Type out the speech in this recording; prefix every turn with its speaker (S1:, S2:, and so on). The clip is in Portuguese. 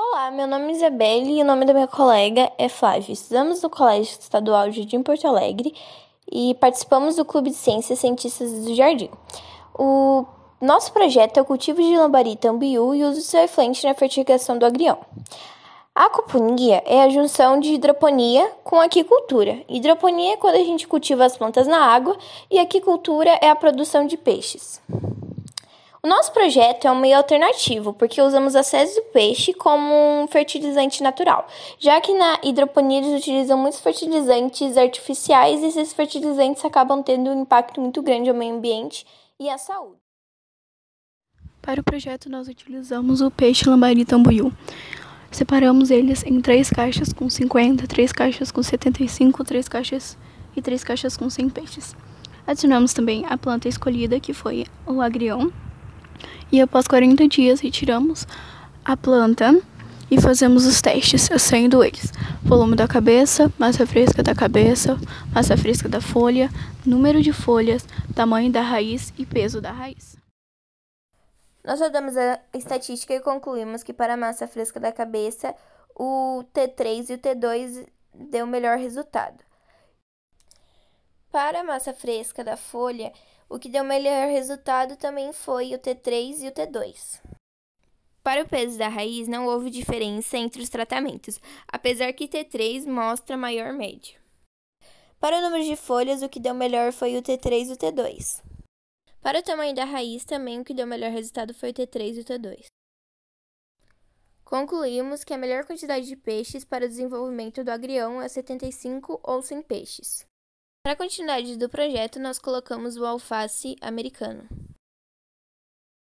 S1: Olá, meu nome é Isabelle e o nome da minha colega é Flávia. Estudamos no Colégio Estadual Jardim Porto Alegre e participamos do Clube de Ciências Cientistas do Jardim. O nosso projeto é o cultivo de lambari tambiú e uso de seu efluente na fertilização do agrião. A aquaponia é a junção de hidroponia com aquicultura. Hidroponia é quando a gente cultiva as plantas na água e aquicultura é a produção de peixes. Nosso projeto é um meio alternativo, porque usamos a fezes do peixe como um fertilizante natural, já que na hidroponia eles utilizam muitos fertilizantes artificiais e esses fertilizantes acabam tendo um impacto muito grande ao meio ambiente
S2: e à saúde. Para o projeto, nós utilizamos o peixe lambari tambuiu. Separamos eles em três caixas com 50, três caixas com 75, três caixas e três caixas com 100 peixes. Adicionamos também a planta escolhida, que foi o agrião, e após 40 dias retiramos a planta e fazemos os testes, sendo eles volume da cabeça, massa fresca da cabeça, massa fresca da folha, número de folhas, tamanho da raiz e
S1: peso da raiz. Nós rodamos a estatística e concluímos que para a massa fresca da cabeça, o T3 e o T2 deu o melhor resultado para a massa fresca da folha, o que deu melhor resultado também foi o T3 e o T2. Para o peso da raiz, não houve diferença entre os tratamentos, apesar que T3 mostra maior média. Para o número de folhas, o que deu melhor foi o T3 e o T2. Para o tamanho da raiz, também o que deu melhor resultado foi o T3 e o T2. Concluímos que a melhor quantidade de peixes para o desenvolvimento do agrião é 75 ou 100 peixes. Para a continuidade do projeto, nós colocamos o alface americano.